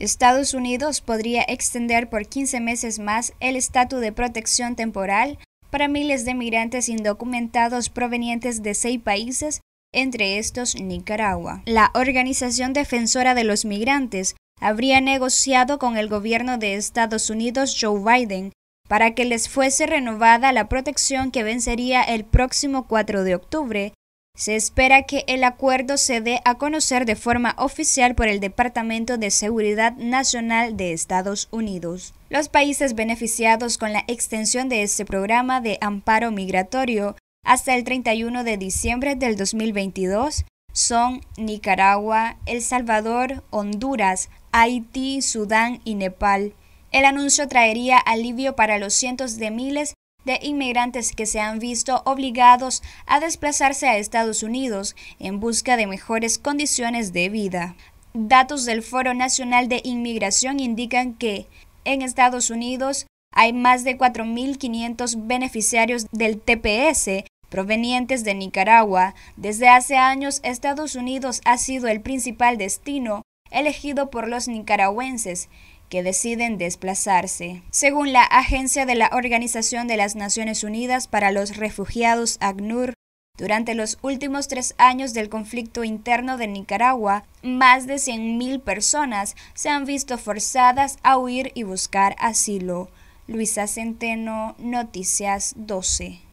Estados Unidos podría extender por 15 meses más el estatus de protección temporal para miles de migrantes indocumentados provenientes de seis países, entre estos Nicaragua. La Organización Defensora de los Migrantes habría negociado con el gobierno de Estados Unidos Joe Biden para que les fuese renovada la protección que vencería el próximo 4 de octubre, se espera que el acuerdo se dé a conocer de forma oficial por el Departamento de Seguridad Nacional de Estados Unidos. Los países beneficiados con la extensión de este programa de amparo migratorio hasta el 31 de diciembre del 2022 son Nicaragua, El Salvador, Honduras, Haití, Sudán y Nepal. El anuncio traería alivio para los cientos de miles de inmigrantes que se han visto obligados a desplazarse a Estados Unidos en busca de mejores condiciones de vida. Datos del Foro Nacional de Inmigración indican que en Estados Unidos hay más de 4.500 beneficiarios del TPS provenientes de Nicaragua. Desde hace años Estados Unidos ha sido el principal destino elegido por los nicaragüenses que deciden desplazarse. Según la agencia de la Organización de las Naciones Unidas para los Refugiados, ACNUR, durante los últimos tres años del conflicto interno de Nicaragua, más de 100.000 personas se han visto forzadas a huir y buscar asilo. Luisa Centeno, Noticias 12.